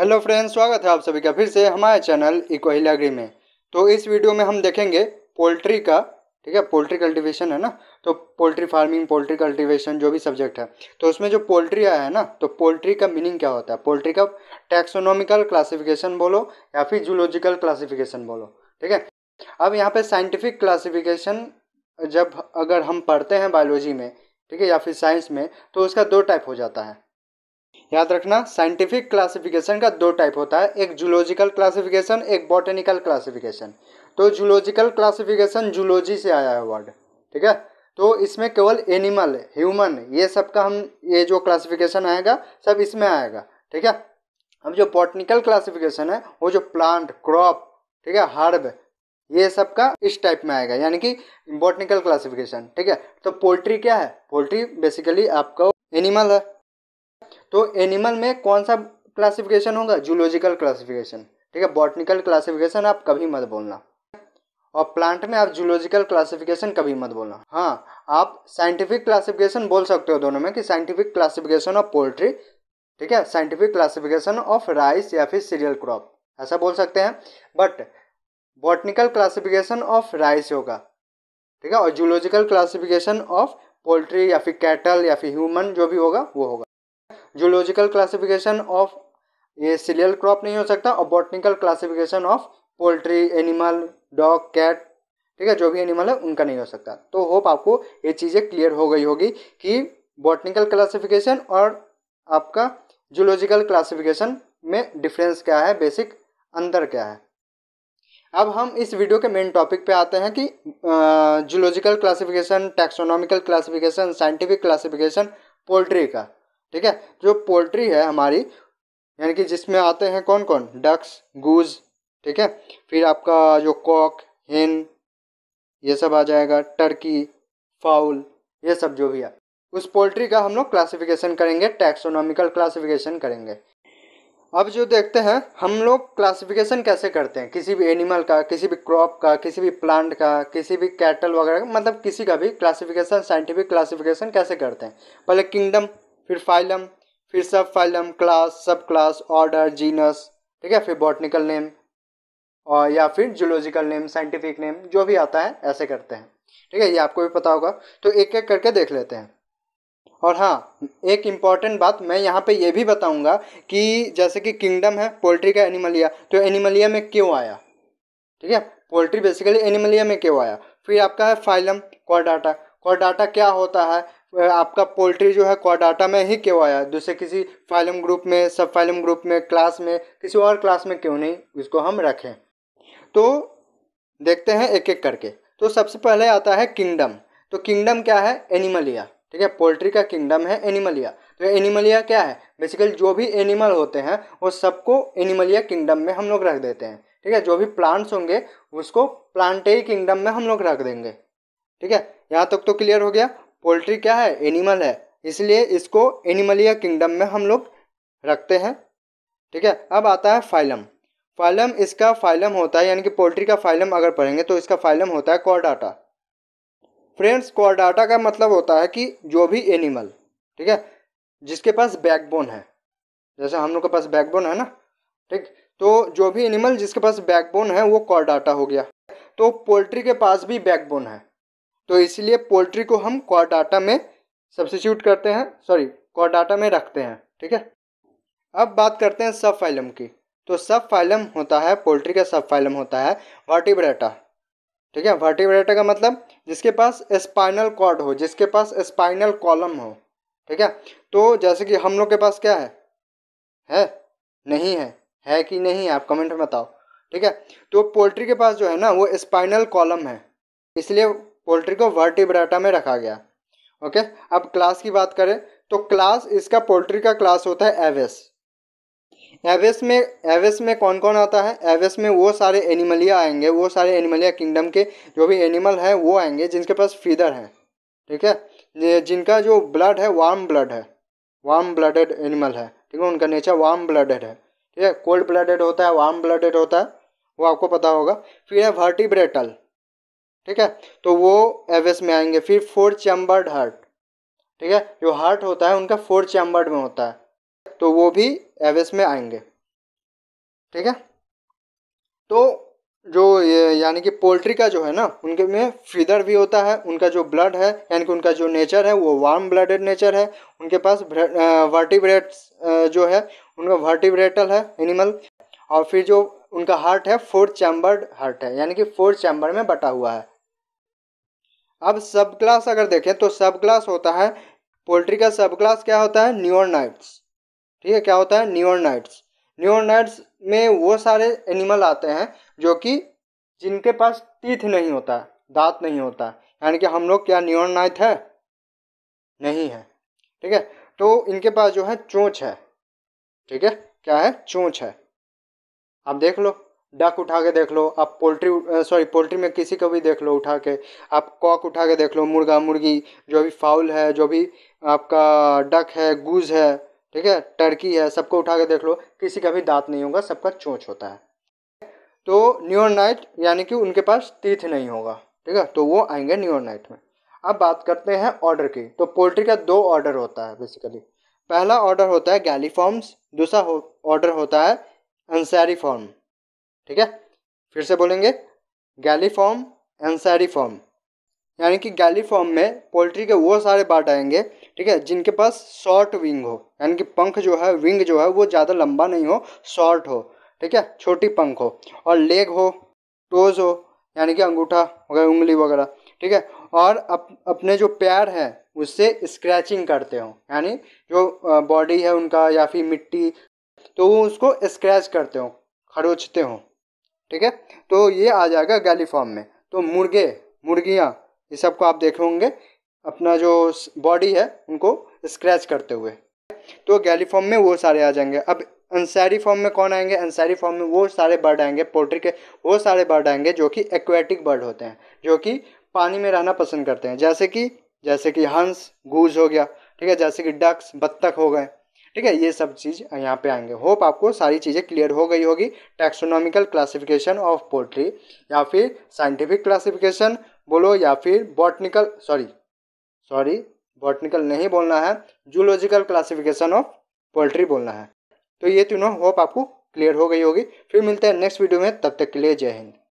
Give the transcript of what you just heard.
hello friends स्वागत है आप सभी का फिर से हमारे चैनल इको हिलाग्री में तो इस वीडियो में हम देखेंगे पोल्ट्री का ठीक है पोल्ट्री कल्टीवेशन है ना तो पोल्ट्री फार्मिंग पोल्ट्री कल्टीवेशन जो भी सब्जेक्ट है तो उसमें जो पोल्ट्री आया है ना तो पोल्ट्री का मीनिंग क्या होता है पोल्ट्री का टैक्सोनॉमिकल क्लासिफिकेशन बोलो या फिर जूलॉजिकल क्लासिफिकेशन बोलो ठीक है अब यहाँ पर साइंटिफिक क्लासिफिकेशन जब अगर हम पढ़ते हैं बायोलॉजी में ठीक है या फिर साइंस में तो उसका दो टाइप हो जाता है याद रखना साइंटिफिक क्लासिफिकेशन का दो टाइप होता है एक जूलॉजिकल क्लासिफिकेशन एक बॉटनिकल क्लासिफिकेशन तो जूलॉजिकल क्लासिफिकेशन जूलॉजी से आया है वर्ड ठीक है तो इसमें केवल एनिमल ह्यूमन ये सब का हम ये जो क्लासिफिकेशन आएगा सब इसमें आएगा ठीक है अब जो बॉटनिकल क्लासिफिकेशन है वो जो प्लांट क्रॉप ठीक है हर्ब ये सब का इस टाइप में आएगा यानी कि बॉटनिकल क्लासिफिकेशन ठीक है तो पोल्ट्री क्या है पोल्ट्री बेसिकली आपका एनिमल है तो एनिमल में कौन सा क्लासिफिकेशन होगा जूलॉजिकल क्लासिफिकेशन ठीक है बॉटनिकल क्लासिफिकेशन आप कभी मत बोलना और प्लांट में आप जूलॉजिकल क्लासिफिकेशन कभी मत बोलना हाँ आप साइंटिफिक क्लासिफिकेशन बोल सकते हो दोनों में कि साइंटिफिक क्लासिफिकेशन ऑफ पोल्ट्री ठीक है साइंटिफिक क्लासिफिकेशन ऑफ राइस या फिर सीरियल क्रॉप ऐसा बोल सकते हैं but botanical classification of rice होगा ठीक है और जूलॉजिकल क्लासिफिकेशन ऑफ पोल्ट्री या फिर कैटल या फिर ह्यूमन जो भी होगा वो होगा जूलॉजिकल क्लासिफिकेशन ऑफ ये सीरियल क्रॉप नहीं हो सकता और botanical classification of poultry animal dog cat ठीक है जो भी एनिमल है उनका नहीं हो सकता तो होप आपको ये चीज़ें क्लियर हो गई होगी कि बॉटनिकल क्लासिफिकेशन और आपका जूलॉजिकल क्लासिफिकेशन में डिफरेंस क्या है बेसिक अंदर क्या है अब हम इस वीडियो के मेन टॉपिक पे आते हैं कि zoological classification taxonomical classification scientific classification poultry का ठीक है जो पोल्ट्री है हमारी यानी कि जिसमें आते हैं कौन कौन डक्स गूज ठीक है फिर आपका जो कॉक हिन ये सब आ जाएगा टर्की फाउल ये सब जो भी है उस पोल्ट्री का हम लोग क्लासिफिकेशन करेंगे टैक्सोनॉमिकल क्लासिफिकेशन करेंगे अब जो देखते हैं हम लोग क्लासिफिकेशन कैसे करते हैं किसी भी एनिमल का किसी भी क्रॉप का किसी भी प्लांट का किसी भी कैटल वगैरह का मतलब किसी का भी क्लासिफिकेशन साइंटिफिक क्लासिफिकेशन कैसे करते हैं पहले किंगडम फिर फाइलम फिर sub phylum class sub class order genus ठीक है फिर बॉटनिकल नेम और या फिर जूलॉजिकल नेम साइंटिफिक नेम जो भी आता है ऐसे करते हैं ठीक है ये आपको भी पता होगा तो एक एक करके देख लेते हैं और हाँ एक इम्पॉर्टेंट बात मैं यहाँ पे ये भी बताऊँगा कि जैसे कि किंगडम है पोल्ट्री का एनिमलिया तो एनिमलिया में क्यों आया ठीक है पोल्ट्री बेसिकली एनिमलिया में क्यों आया फिर आपका है फाइलम कॉडाटा कॉर्डाटा क्या होता है आपका पोल्ट्री जो है क्वाडाटा में ही क्यों आया दूसरे किसी फाइलम ग्रुप में सब फाइलम ग्रुप में क्लास में किसी और क्लास में क्यों नहीं इसको हम रखें तो देखते हैं एक एक करके तो सबसे पहले आता है किंगडम तो किंगडम क्या है एनिमलिया ठीक है पोल्ट्री का किंगडम है एनिमलिया तो एनिमलिया क्या है बेसिकली जो भी एनिमल होते हैं वो सबको एनिमलिया किंगडम में हम लोग रख देते हैं ठीक है जो भी प्लांट्स होंगे उसको प्लांटेरी किंगडम में हम लोग रख देंगे ठीक है यहाँ तक तो क्लियर हो गया पोल्ट्री क्या है एनिमल है इसलिए इसको एनिमलिया किंगडम में हम लोग रखते हैं ठीक है अब आता है फाइलम फाइलम इसका फाइलम होता है यानी कि पोल्ट्री का फाइलम अगर पढ़ेंगे तो इसका फाइलम होता है कॉर्डाटा फ्रेंड्स कॉर्डाटा का मतलब होता है कि जो भी एनिमल ठीक है जिसके पास बैकबोन है जैसे हम लोग के पास बैकबोन है ना ठीक तो जो भी एनिमल जिसके पास बैकबोन है वो कॉर्डाटा हो गया तो पोल्ट्री के पास भी बैकबोन है तो इसलिए पोल्ट्री को हम क्वाडाटा में सब्सिट्यूट करते हैं सॉरी क्वाडाटा में रखते हैं ठीक है अब बात करते हैं सब फाइलम की तो सब फाइलम होता है पोल्ट्री का सब फाइलम होता है वर्टिब्रेटा ठीक है वर्टिब्रेटा का मतलब जिसके पास स्पाइनल कॉर्ड हो जिसके पास स्पाइनल कॉलम हो ठीक है तो जैसे कि हम लोग के पास क्या है है नहीं है है कि नहीं आप कमेंट में बताओ ठीक है तो पोल्ट्री के पास जो है ना वो स्पाइनल कॉलम है इसलिए पोल्ट्री को वर्टिब्राटा में रखा गया ओके अब क्लास की बात करें तो क्लास इसका पोल्ट्री का क्लास होता है एवेस एवेस में एवेस में कौन कौन आता है एवेस में वो सारे एनिमलिया आएंगे वो सारे एनिमलिया किंगडम के जो भी एनिमल हैं वो आएंगे जिनके पास फीदर हैं ठीक है जिनका जो ब्लड है वार्म ब्लड है वार्म ब्लडेड एनिमल है ठीक है उनका नेचर वार्म ब्लडेड है ठीक है कोल्ड ब्लडेड होता है वार्म ब्लडेड होता है वो आपको पता होगा फिर है वर्टिब्रेटल ठीक है तो वो एवेस में आएंगे फिर फोर चैम्बर्ड हार्ट ठीक है जो हार्ट होता है उनका फोर चैम्बर्ड में होता है तो वो भी एवेस में आएंगे ठीक है तो जो यानी कि पोल्ट्री का जो है ना उनके में फीदर भी होता है उनका जो ब्लड है यानी कि उनका जो नेचर है वो वार्म ब्लडेड नेचर है उनके पास वर्टिब्रेट्स जो है उनका वर्टिब्रेटल है एनिमल और फिर जो उनका हार्ट है फोर चैम्बर्ड हार्ट है यानी कि फोर चैम्बर में बटा हुआ है अब सब क्लास अगर देखें तो सब क्लास होता है पोल्ट्री का सब क्लास क्या होता है नाइट्स ठीक है क्या होता है न्यूरनाइट्स नाइट्स में वो सारे एनिमल आते हैं जो कि जिनके पास टीथ नहीं होता दांत नहीं होता यानी कि हम लोग क्या नाइट है नहीं है ठीक है तो इनके पास जो है चोंच है ठीक है क्या है चोंच है आप देख लो डक उठा के देख लो आप पोल्ट्री सॉरी पोल्ट्री में किसी को भी देख लो उठा के आप कॉक उठा के देख लो मुर्गा मुर्गी जो भी फाउल है जो भी आपका डक है गूज है ठीक है टर्की है सबको उठा के देख लो किसी का भी दांत नहीं होगा सबका चोंच होता है तो नाइट यानी कि उनके पास तीथ नहीं होगा ठीक है तो वो आएंगे नाइट में अब बात करते हैं ऑर्डर की तो पोल्ट्री का दो ऑर्डर होता है बेसिकली पहला ऑर्डर होता है गैलीफॉर्म्स दूसरा ऑर्डर हो, होता है अंसारी फॉर्म ठीक है फिर से बोलेंगे गैलीफॉर्म फॉर्म यानी कि गैलीफॉर्म में पोल्ट्री के वो सारे बाट आएंगे ठीक है जिनके पास शॉर्ट विंग हो यानी कि पंख जो है विंग जो है वो ज़्यादा लंबा नहीं हो शॉर्ट हो ठीक है छोटी पंख हो और लेग हो टोज हो यानी कि अंगूठा वगैरह उंगली वगैरह ठीक है और अप, अपने जो पैर हैं उससे स्क्रैचिंग करते हो यानी जो बॉडी है उनका या फिर मिट्टी तो वो उसको स्क्रैच करते हो खरोचते हो ठीक है तो ये आ जाएगा गैली फॉर्म में तो मुर्गे मुर्गियाँ ये सबको आप देख होंगे अपना जो बॉडी है उनको स्क्रैच करते हुए तो गैली फॉर्म में वो सारे आ जाएंगे अब अंसारी फॉर्म में कौन आएंगे अंसारी फॉर्म में वो सारे बर्ड आएंगे पोल्ट्री के वो सारे बर्ड आएंगे जो कि एक्वेटिक बर्ड होते हैं जो कि पानी में रहना पसंद करते हैं जैसे कि जैसे कि हंस गूज हो गया ठीक है जैसे कि डक्स बत्तख हो गए ठीक है ये सब चीज़ यहाँ पे आएंगे होप आपको सारी चीज़ें क्लियर हो गई होगी टैक्सोनॉमिकल क्लासिफिकेशन ऑफ पोल्ट्री या फिर साइंटिफिक क्लासिफिकेशन बोलो या फिर बॉटनिकल सॉरी सॉरी बॉटनिकल नहीं बोलना है जूलॉजिकल क्लासिफिकेशन ऑफ पोल्ट्री बोलना है तो ये तीनों होप आपको क्लियर हो गई होगी फिर मिलते हैं नेक्स्ट वीडियो में तब तक के लिए जय हिंद